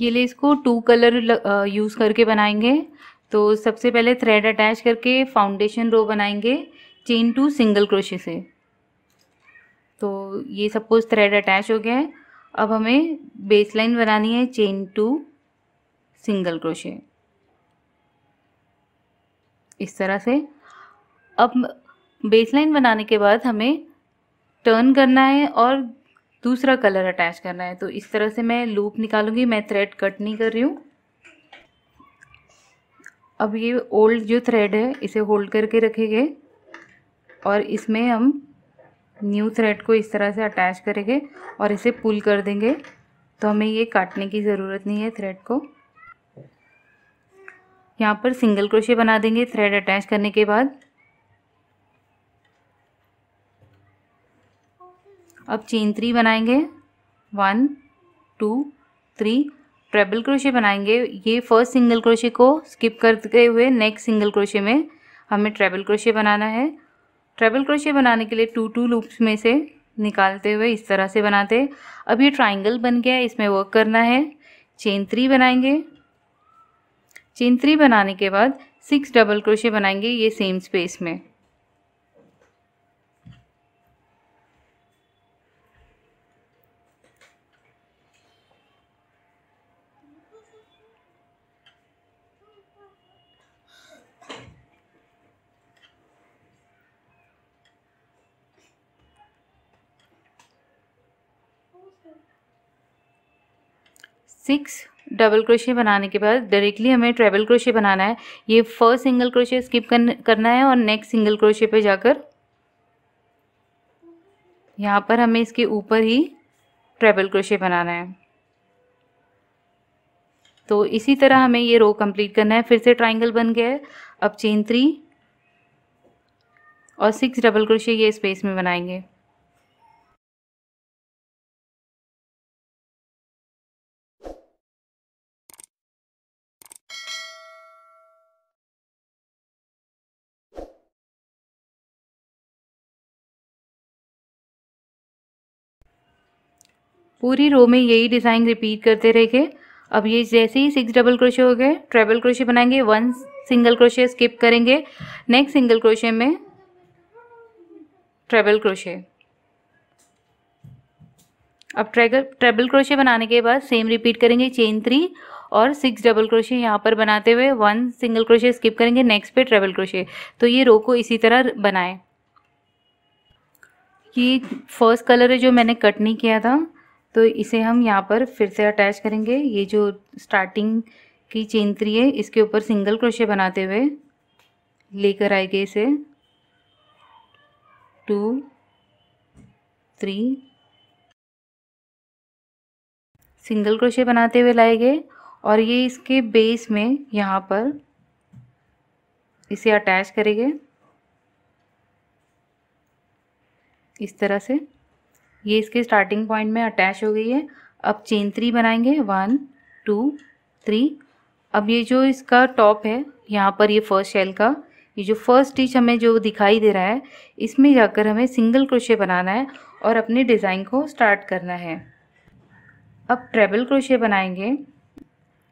ये ले इसको टू कलर यूज़ करके बनाएंगे तो सबसे पहले थ्रेड अटैच करके फाउंडेशन रो बनाएंगे चेन टू सिंगल क्रोशे से तो ये सपोज थ्रेड अटैच हो गया है अब हमें बेस लाइन बनानी है चेन टू सिंगल क्रोशे इस तरह से अब बेस लाइन बनाने के बाद हमें टर्न करना है और दूसरा कलर अटैच करना है तो इस तरह से मैं लूप निकालूंगी मैं थ्रेड कट नहीं कर रही हूँ अब ये ओल्ड जो थ्रेड है इसे होल्ड करके रखेंगे और इसमें हम न्यू थ्रेड को इस तरह से अटैच करेंगे और इसे पुल कर देंगे तो हमें ये काटने की ज़रूरत नहीं है थ्रेड को यहाँ पर सिंगल क्रोशे बना देंगे थ्रेड अटैच करने के बाद अब चेन थ्री बनाएंगे one two three treble crochet बनाएंगे ये फर्स्ट सिंगल क्रोशे को स्किप करते हुए नेक्स्ट सिंगल क्रोशे में हमें ट्रेबल क्रोशे बनाना है ट्रेबल क्रोशे बनाने के लिए टू टू लूप्स में से निकालते हुए इस तरह से बनाते अब ये ट्राइंगल बन गया है इसमें वर्क करना है चेन थ्री बनाएंगे चेन थ्री बनाने के बाद सिक्स डबल क्रोशे बनाएंगे ये सेम स्पेस में सिक्स डबल क्रोशे बनाने के बाद डायरेक्टली हमें ट्रेबल क्रोशे बनाना है ये फर्स्ट सिंगल क्रोशे स्किप करना है और नेक्स्ट सिंगल क्रोशे पे जाकर यहाँ पर हमें इसके ऊपर ही ट्रेबल क्रोशे बनाना है तो इसी तरह हमें ये रो कंप्लीट करना है फिर से ट्राइंगल बन गया है अब चेन थ्री और सिक्स डबल क्रोशे ये स्पेस में बनाएंगे पूरी रो में यही डिज़ाइन रिपीट करते रहेंगे अब ये जैसे ही सिक्स डबल क्रोशे हो गए ट्रेबल क्रोशे बनाएंगे वन सिंगल क्रोशे स्किप करेंगे नेक्स्ट सिंगल क्रोशे में ट्रेबल क्रोशे अब ट्रेगल ट्रेबल क्रोशे बनाने के बाद सेम रिपीट करेंगे चेन थ्री और सिक्स डबल क्रोशे यहाँ पर बनाते हुए वन सिंगल क्रोशे स्किप करेंगे नेक्स्ट पे ट्रेबल क्रोशे तो ये रो को इसी तरह बनाएं ये फर्स्ट कलर है जो मैंने कट नहीं किया था तो इसे हम यहाँ पर फिर से अटैच करेंगे ये जो स्टार्टिंग की चेन थ्री है इसके ऊपर सिंगल क्रोशे बनाते हुए लेकर आएंगे इसे टू थ्री सिंगल क्रोशे बनाते हुए लाएंगे और ये इसके बेस में यहाँ पर इसे अटैच करेंगे इस तरह से ये इसके स्टार्टिंग पॉइंट में अटैच हो गई है अब चेन थ्री बनाएंगे वन टू थ्री अब ये जो इसका टॉप है यहाँ पर ये फर्स्ट शेल का ये जो फर्स्ट स्टिच हमें जो दिखाई दे रहा है इसमें जाकर हमें सिंगल क्रोशे बनाना है और अपने डिज़ाइन को स्टार्ट करना है अब ट्रेबल क्रोशे बनाएंगे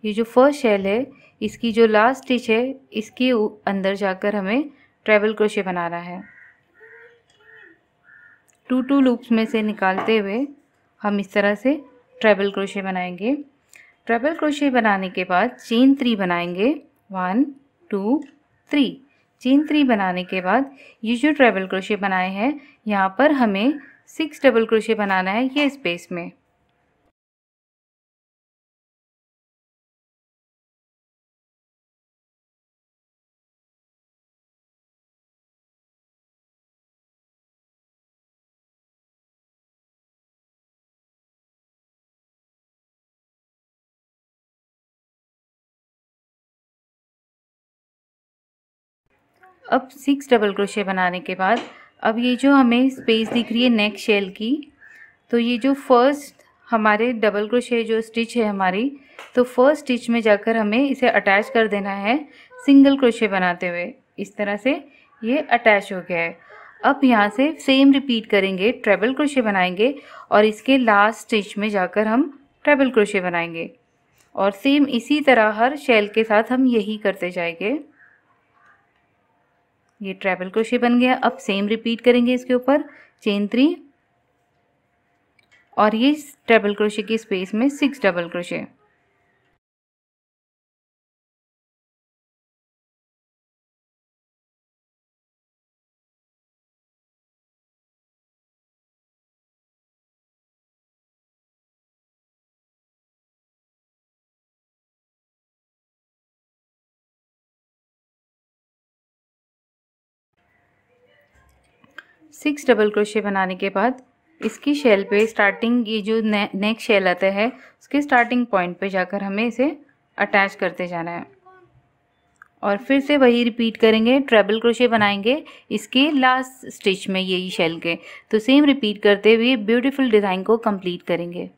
ये जो फर्स्ट शेल है इसकी जो लास्ट स्टिच है इसके अंदर जाकर हमें ट्रेबल क्रोशे बनाना है टू टू लूप्स में से निकालते हुए हम इस तरह से ट्रेबल क्रोशे बनाएंगे ट्रेबल क्रोशे बनाने के बाद चेन थ्री बनाएंगे one two three chain three बनाने के बाद ये जो ट्रेबल क्रोशे बनाए हैं यहाँ पर हमें सिक्स डबल क्रोशे बनाना है ये स्पेस में अब सिक्स डबल क्रोशे बनाने के बाद अब ये जो हमें स्पेस दिख रही है नेक शेल की तो ये जो फर्स्ट हमारे डबल क्रोशे जो स्टिच है हमारी तो फर्स्ट स्टिच में जाकर हमें इसे अटैच कर देना है सिंगल क्रोशे बनाते हुए इस तरह से ये अटैच हो गया है अब यहाँ से सेम रिपीट करेंगे ट्रेबल क्रोशे बनाएंगे और इसके लास्ट स्टिच में जाकर हम ट्रेबल क्रोशे बनाएंगे और सेम इसी तरह हर शेल के साथ हम यही करते जाएंगे ये ट्रेबल क्रोशे बन गया अब सेम रिपीट करेंगे इसके ऊपर चेन थ्री और ये ट्रेबल क्रोशे की स्पेस में six double crochet six double crochet बनाने के बाद इसकी शेल पे स्टार्टिंग ये जो ने, नेक शेल आता है उसके स्टार्टिंग पॉइंट पे जाकर हमें इसे अटैच करते जाना है और फिर से वही रिपीट करेंगे ट्रेबल क्रोशे बनाएंगे इसके लास्ट स्टिच में यही शेल के तो सेम रिपीट करते हुए ब्यूटीफुल डिज़ाइन को कंप्लीट करेंगे